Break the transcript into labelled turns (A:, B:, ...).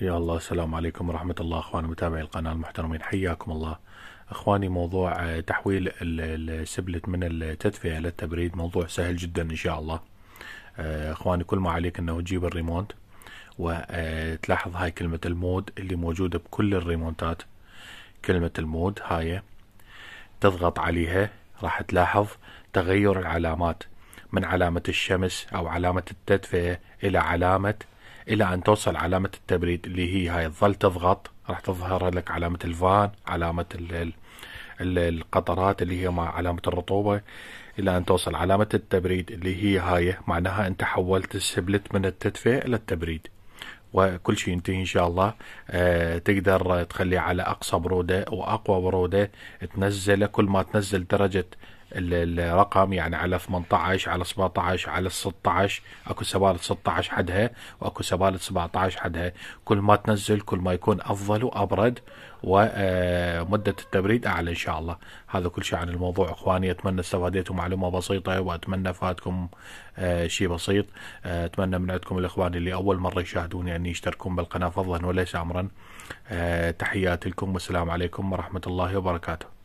A: يا الله السلام عليكم ورحمة الله أخواني متابعي القناة المحترمين حياكم الله أخواني موضوع آه، تحويل السبلت من التدفئة للتبريد موضوع سهل جدا إن شاء الله آه، أخواني كل ما عليك أنه تجيب الريمونت وتلاحظ آه، هاي كلمة المود اللي موجودة بكل الريمونتات كلمة المود هاي تضغط عليها راح تلاحظ تغير العلامات من علامة الشمس أو علامة التدفئة إلى علامة الى ان توصل علامه التبريد اللي هي هاي تظل تضغط راح تظهر لك علامه الفان علامه الـ القطرات اللي هي مع علامة الرطوبة إلى أن توصل علامة التبريد اللي هي هاي معناها أنت حولت السبلت من التدفئة إلى التبريد وكل شيء ينتهي إن شاء الله أه تقدر تخليه على أقصى برودة وأقوى برودة تنزله كل ما تنزل درجة الرقم يعني على 18 على 17 على 16 اكو سبالة 16 حدها واكو سبالة 17 حدها كل ما تنزل كل ما يكون افضل وابرد ومدة آه، التبريد اعلى ان شاء الله هذا كل شيء عن الموضوع اخواني اتمنى استفاديتوا معلومة بسيطة واتمنى فاتكم آه، شيء بسيط آه، اتمنى من عندكم الاخوان اللي اول مرة يشاهدوني ان يشتركون بالقناة فضلا وليس امرا تحياتي لكم والسلام عليكم ورحمة الله وبركاته